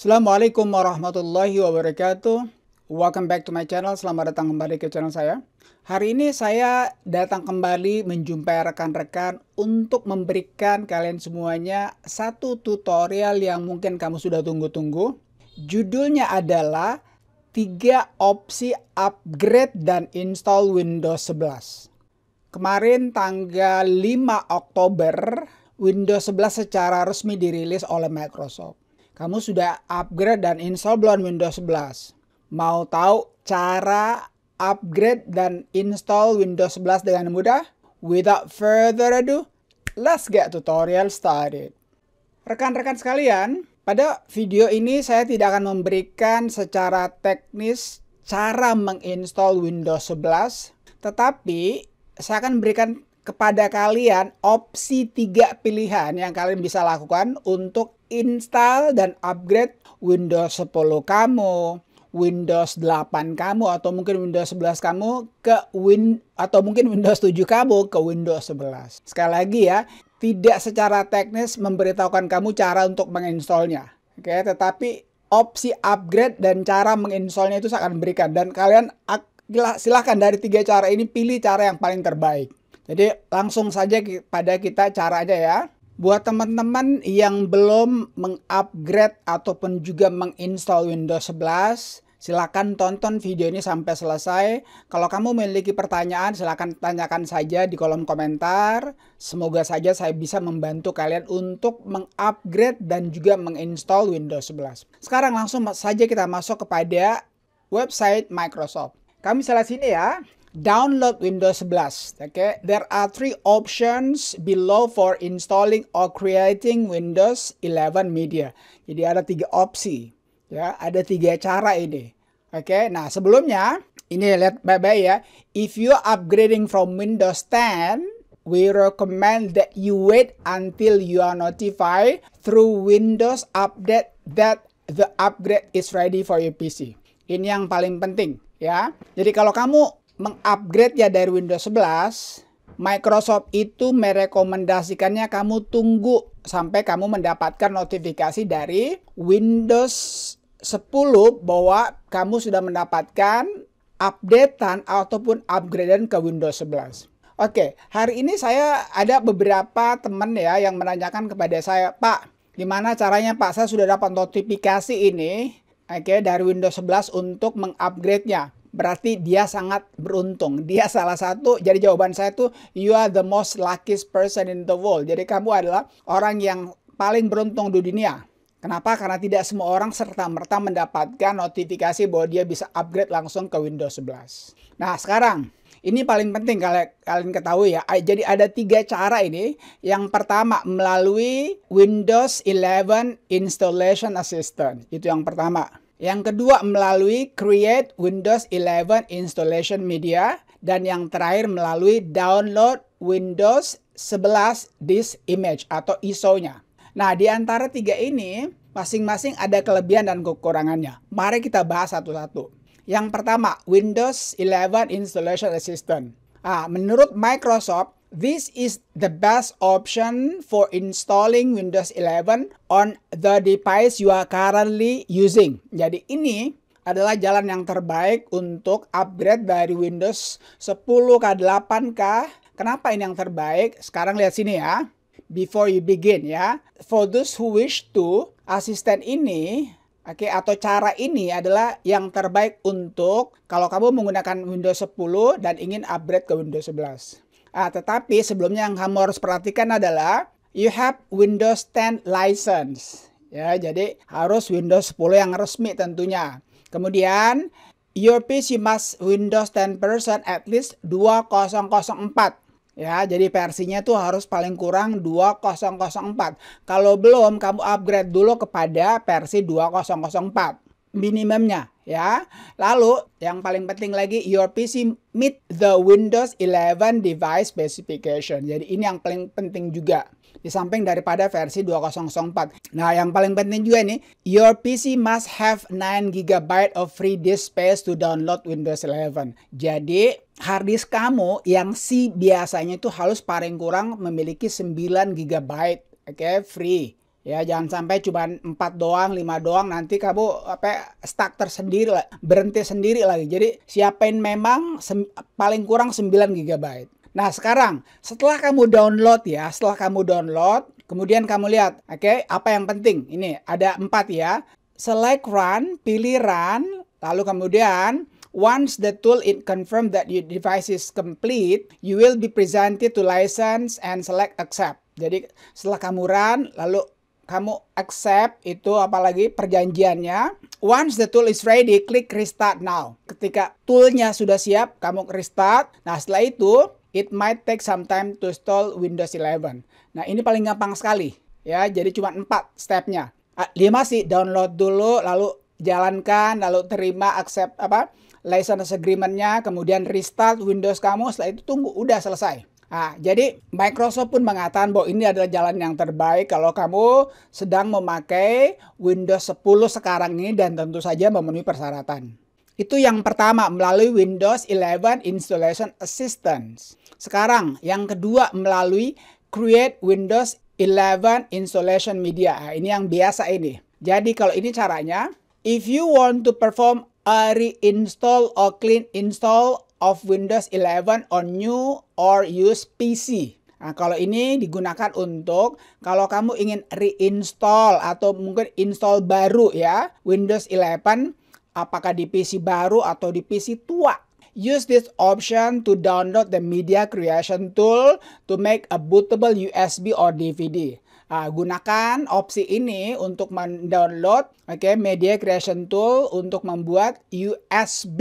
Assalamualaikum warahmatullahi wabarakatuh. Welcome back to my channel. Selamat datang kembali ke channel saya. Hari ini saya datang kembali menjumpai rekan-rekan untuk memberikan kalian semuanya satu tutorial yang mungkin kamu sudah tunggu-tunggu. Judulnya adalah tiga opsi upgrade dan install Windows 11. Kemarin tanggal 5 Oktober, Windows 11 secara resmi dirilis oleh Microsoft. Kamu sudah upgrade dan install belum Windows 11? Mau tahu cara upgrade dan install Windows 11 dengan mudah? Without further ado, let's get tutorial started. Rekan-rekan sekalian, pada video ini saya tidak akan memberikan secara teknis cara menginstall Windows 11, tetapi saya akan berikan kepada kalian opsi tiga pilihan yang kalian bisa lakukan untuk install dan upgrade Windows 10 kamu, Windows 8 kamu atau mungkin Windows 11 kamu ke Win atau mungkin Windows 7 kamu ke Windows 11. Sekali lagi ya, tidak secara teknis memberitahukan kamu cara untuk menginstalnya. Oke, tetapi opsi upgrade dan cara menginstalnya itu saya akan berikan dan kalian silahkan dari tiga cara ini pilih cara yang paling terbaik. Jadi langsung saja pada kita cara aja ya. Buat teman-teman yang belum mengupgrade ataupun juga menginstall Windows 11, silakan tonton video ini sampai selesai. Kalau kamu memiliki pertanyaan, silakan tanyakan saja di kolom komentar. Semoga saja saya bisa membantu kalian untuk mengupgrade dan juga menginstall Windows 11. Sekarang langsung saja kita masuk kepada website Microsoft. Kami salah sini ya download Windows 11. Okay, there are three options below for installing or creating Windows 11 media. Jadi ada tiga opsi, ya, ada tiga cara ini. Oke, okay, nah sebelumnya ini lihat baik-baik ya. If you upgrading from Windows 10 we recommend that you wait until you are notified through Windows Update that the upgrade is ready for your PC. Ini yang paling penting ya. Jadi kalau kamu mengupgrade ya dari Windows 11, Microsoft itu merekomendasikannya kamu tunggu sampai kamu mendapatkan notifikasi dari Windows 10 bahwa kamu sudah mendapatkan updatean ataupun upgradean ke Windows 11. Oke, hari ini saya ada beberapa teman ya yang menanyakan kepada saya, Pak, gimana caranya Pak saya sudah dapat notifikasi ini, oke, okay, dari Windows 11 untuk mengupgrade-nya. Berarti dia sangat beruntung. Dia salah satu, jadi jawaban saya tuh, you are the most luckiest person in the world. Jadi kamu adalah orang yang paling beruntung di dunia. Kenapa? Karena tidak semua orang serta-merta mendapatkan notifikasi bahwa dia bisa upgrade langsung ke Windows 11. Nah sekarang, ini paling penting kalian, kalian ketahui ya. Jadi ada tiga cara ini. Yang pertama, melalui Windows 11 Installation Assistant. Itu yang pertama. Yang kedua melalui create Windows 11 installation media dan yang terakhir melalui download Windows 11 disk image atau ISO-nya. Nah, di antara tiga ini masing-masing ada kelebihan dan kekurangannya. Mari kita bahas satu-satu. Yang pertama, Windows 11 Installation Assistant. Ah, menurut Microsoft, This is the best option for installing Windows 11 on the device you are currently using. Jadi ini adalah jalan yang terbaik untuk upgrade dari Windows 10 ke 8 k Kenapa ini yang terbaik? Sekarang lihat sini ya. Before you begin ya. For those who wish to, assistant ini Oke, okay, atau cara ini adalah yang terbaik untuk kalau kamu menggunakan Windows 10 dan ingin upgrade ke Windows 11. Ah, tetapi sebelumnya yang kamu harus perhatikan adalah you have Windows 10 license. Ya, jadi harus Windows 10 yang resmi tentunya. Kemudian your PC must Windows 10 version at least 2004. Ya, jadi versinya tuh harus paling kurang 2004. Kalau belum, kamu upgrade dulu kepada versi 2004 minimumnya ya. Lalu yang paling penting lagi your PC meet the Windows 11 device specification. Jadi ini yang paling penting juga di samping daripada versi 2004. Nah, yang paling penting juga ini, your PC must have 9 GB of free disk space to download Windows 11. Jadi, hard disk kamu yang si biasanya itu harus paling kurang memiliki 9 GB, oke, okay, free. Ya, jangan sampai cuma 4 doang, 5 doang nanti kamu apa stuck tersendiri lah, berhenti sendiri lagi. Jadi siapain memang paling kurang 9 GB. Nah, sekarang setelah kamu download ya, setelah kamu download, kemudian kamu lihat, oke, okay, apa yang penting? Ini ada 4 ya. Select run, pilih run, lalu kemudian Once the tool it confirm that your device is complete, you will be presented to license and select accept. Jadi setelah kamu run, lalu kamu accept itu apalagi perjanjiannya. Once the tool is ready, klik restart now. Ketika toolnya sudah siap, kamu restart. Nah setelah itu, it might take some time to install Windows 11. Nah ini paling gampang sekali ya, jadi cuma 4 stepnya. Dia ah, masih download dulu, lalu jalankan, lalu terima accept apa license agreementnya, kemudian restart Windows kamu, setelah itu tunggu, udah selesai. Nah, jadi Microsoft pun mengatakan bahwa ini adalah jalan yang terbaik kalau kamu sedang memakai Windows 10 sekarang ini dan tentu saja memenuhi persyaratan. Itu yang pertama melalui Windows 11 Installation Assistance. Sekarang yang kedua melalui Create Windows 11 Installation Media. Nah, ini yang biasa ini. Jadi kalau ini caranya, if you want to perform a reinstall or clean install of Windows 11 on new or used PC. Nah, kalau ini digunakan untuk kalau kamu ingin reinstall atau mungkin install baru ya Windows 11 apakah di PC baru atau di PC tua. Use this option to download the media creation tool to make a bootable USB or DVD. Uh, gunakan opsi ini untuk mendownload oke okay, media creation tool untuk membuat USB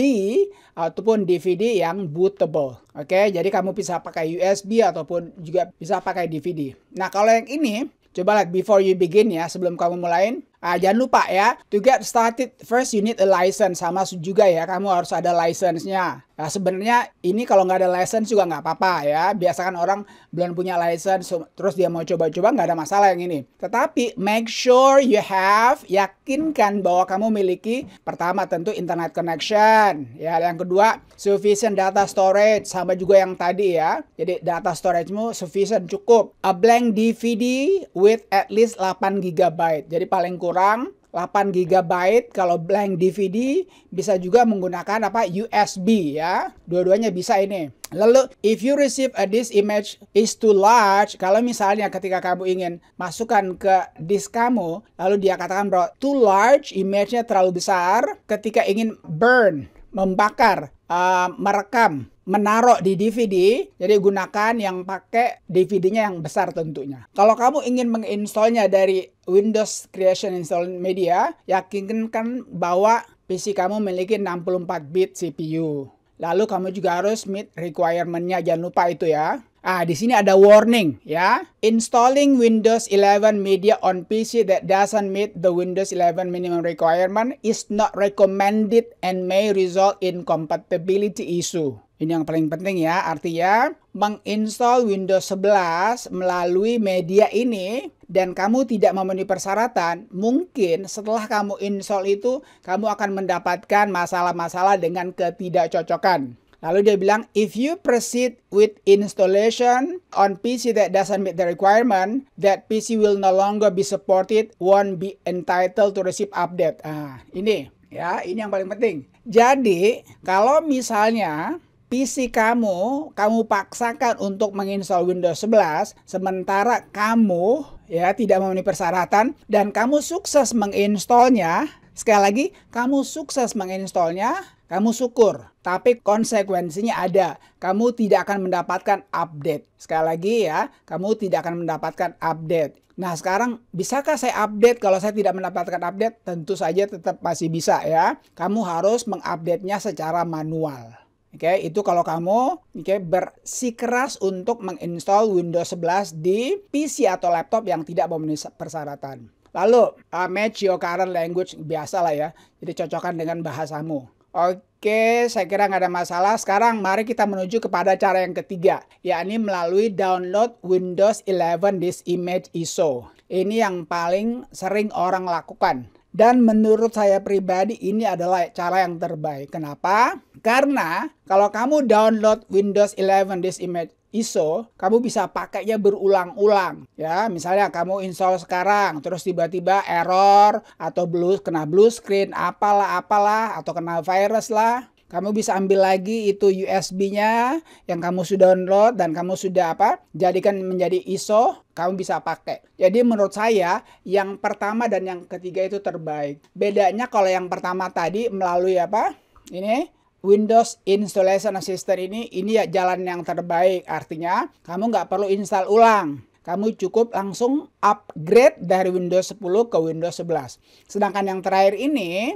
ataupun DVD yang bootable. Oke, okay? jadi kamu bisa pakai USB ataupun juga bisa pakai DVD. Nah, kalau yang ini coba like before you begin ya sebelum kamu mulai Nah, jangan lupa ya, to get started first you need a license sama juga ya, kamu harus ada license-nya. Nah, sebenarnya ini kalau nggak ada license juga nggak apa-apa ya. Biasakan orang belum punya license terus dia mau coba-coba nggak ada masalah yang ini. Tetapi make sure you have yakinkan bahwa kamu miliki pertama tentu internet connection ya, yang kedua sufficient data storage sama juga yang tadi ya. Jadi data storage-mu sufficient cukup. A blank DVD with at least 8 GB. Jadi paling kurang kurang 8 GB kalau blank DVD bisa juga menggunakan apa USB ya. Dua-duanya bisa ini. Lalu if you receive a disk image is too large, kalau misalnya ketika kamu ingin masukkan ke disk kamu, lalu dia katakan bro too large image-nya terlalu besar, ketika ingin burn, membakar, uh, merekam menaruh di DVD, jadi gunakan yang pakai DVD-nya yang besar tentunya. Kalau kamu ingin menginstalnya dari Windows Creation Install Media, yakinkan bahwa PC kamu memiliki 64 bit CPU. Lalu kamu juga harus meet requirement-nya, jangan lupa itu ya. Ah, di sini ada warning ya. Installing Windows 11 media on PC that doesn't meet the Windows 11 minimum requirement is not recommended and may result in compatibility issue. Ini yang paling penting ya, artinya menginstall Windows 11 melalui media ini dan kamu tidak memenuhi persyaratan, mungkin setelah kamu install itu kamu akan mendapatkan masalah-masalah dengan ketidakcocokan. Lalu dia bilang, if you proceed with installation on PC that doesn't meet the requirement, that PC will no longer be supported, won't be entitled to receive update. Ah, ini ya, ini yang paling penting. Jadi, kalau misalnya PC kamu kamu paksakan untuk menginstal Windows 11 sementara kamu ya tidak memenuhi persyaratan dan kamu sukses menginstalnya sekali lagi kamu sukses menginstalnya kamu syukur tapi konsekuensinya ada kamu tidak akan mendapatkan update sekali lagi ya kamu tidak akan mendapatkan update Nah sekarang bisakah saya update kalau saya tidak mendapatkan update? Tentu saja tetap masih bisa ya. Kamu harus mengupdate-nya secara manual. Oke, okay, itu kalau kamu oke okay, bersikeras untuk menginstal Windows 11 di PC atau laptop yang tidak memenuhi persyaratan. Lalu, uh, match your current language biasa lah ya. Jadi cocokkan dengan bahasamu. Oke, okay, saya kira nggak ada masalah. Sekarang mari kita menuju kepada cara yang ketiga, yakni melalui download Windows 11 this Image ISO. Ini yang paling sering orang lakukan. Dan menurut saya pribadi ini adalah cara yang terbaik. Kenapa? Karena kalau kamu download Windows 11 Disk Image ISO, kamu bisa pakainya berulang-ulang. Ya, misalnya kamu install sekarang, terus tiba-tiba error atau blue kena blue screen, apalah apalah atau kena virus lah. Kamu bisa ambil lagi itu USB-nya yang kamu sudah download dan kamu sudah apa? Jadikan menjadi ISO, kamu bisa pakai. Jadi menurut saya yang pertama dan yang ketiga itu terbaik. Bedanya kalau yang pertama tadi melalui apa? Ini Windows Installation Assistant ini ini ya jalan yang terbaik. Artinya kamu nggak perlu install ulang. Kamu cukup langsung upgrade dari Windows 10 ke Windows 11. Sedangkan yang terakhir ini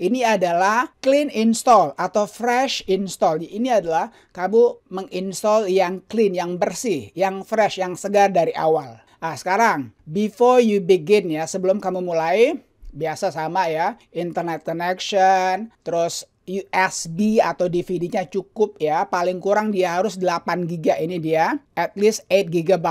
ini adalah clean install atau fresh install. Ini adalah kamu menginstall yang clean, yang bersih, yang fresh, yang segar dari awal. Nah, sekarang before you begin ya, sebelum kamu mulai, biasa sama ya internet connection terus USB atau DVD-nya cukup ya. Paling kurang dia harus 8 GB ini dia. At least 8 GB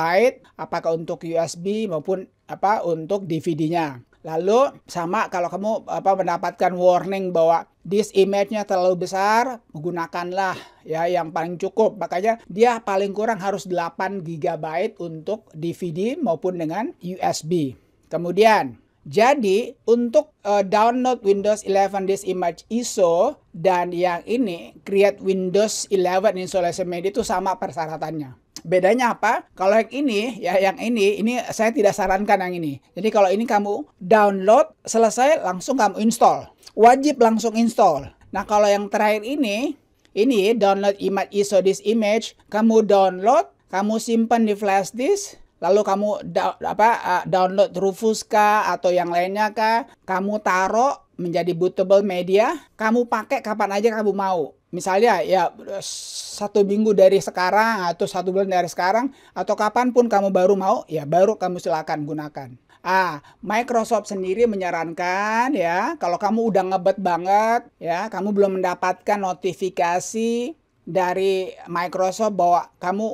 apakah untuk USB maupun apa untuk DVD-nya. Lalu sama kalau kamu apa mendapatkan warning bahwa this image-nya terlalu besar, gunakanlah ya yang paling cukup. Makanya dia paling kurang harus 8 GB untuk DVD maupun dengan USB. Kemudian jadi untuk uh, download Windows 11 disk image ISO dan yang ini create Windows 11 installation media itu sama persyaratannya. Bedanya apa? Kalau yang ini ya yang ini ini saya tidak sarankan yang ini. Jadi kalau ini kamu download selesai langsung kamu install. Wajib langsung install. Nah, kalau yang terakhir ini ini download image ISO disk image, kamu download, kamu simpan di flash disk, lalu kamu da apa uh, download Rufus kah atau yang lainnya kah, kamu taruh menjadi bootable media, kamu pakai kapan aja kamu mau. Misalnya ya satu minggu dari sekarang atau satu bulan dari sekarang atau kapanpun kamu baru mau ya baru kamu silakan gunakan. Ah, Microsoft sendiri menyarankan ya kalau kamu udah ngebet banget ya kamu belum mendapatkan notifikasi dari Microsoft bahwa kamu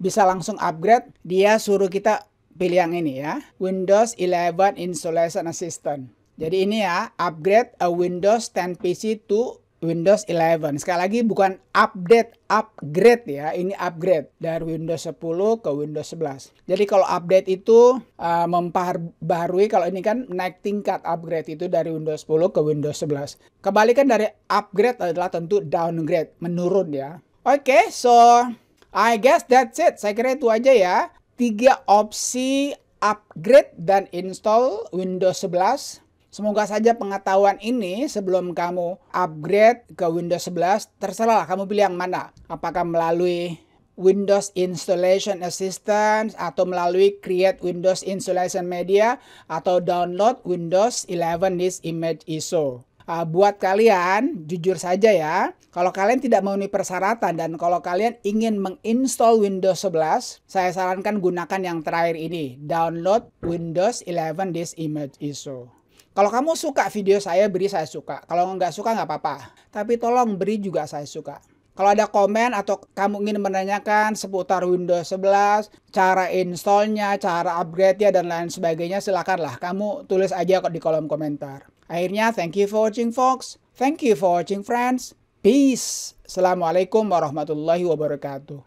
bisa langsung upgrade, dia suruh kita pilih yang ini ya. Windows 11 Installation Assistant. Jadi ini ya, upgrade a Windows 10 PC to Windows 11. Sekali lagi bukan update, upgrade ya. Ini upgrade dari Windows 10 ke Windows 11. Jadi kalau update itu uh, memperbarui kalau ini kan naik tingkat upgrade itu dari Windows 10 ke Windows 11. Kebalikan dari upgrade adalah tentu downgrade, menurun ya. Oke, okay, so I guess that's it. Saya kira itu aja ya. Tiga opsi upgrade dan install Windows 11. Semoga saja pengetahuan ini sebelum kamu upgrade ke Windows 11, terserah kamu pilih yang mana. Apakah melalui Windows Installation Assistance atau melalui Create Windows Installation Media atau download Windows 11 This Image ISO uh, buat kalian jujur saja ya, kalau kalian tidak memenuhi persyaratan dan kalau kalian ingin menginstall Windows 11, saya sarankan gunakan yang terakhir ini, download Windows 11 This Image ISO. Kalau kamu suka video saya, beri saya suka. Kalau nggak suka, nggak apa-apa. Tapi tolong beri juga saya suka. Kalau ada komen atau kamu ingin menanyakan seputar Windows 11, cara installnya, cara upgrade-nya, dan lain sebagainya, silakanlah. Kamu tulis aja di kolom komentar. Akhirnya thank you for watching folks. Thank you for watching friends. Peace. Assalamualaikum warahmatullahi wabarakatuh.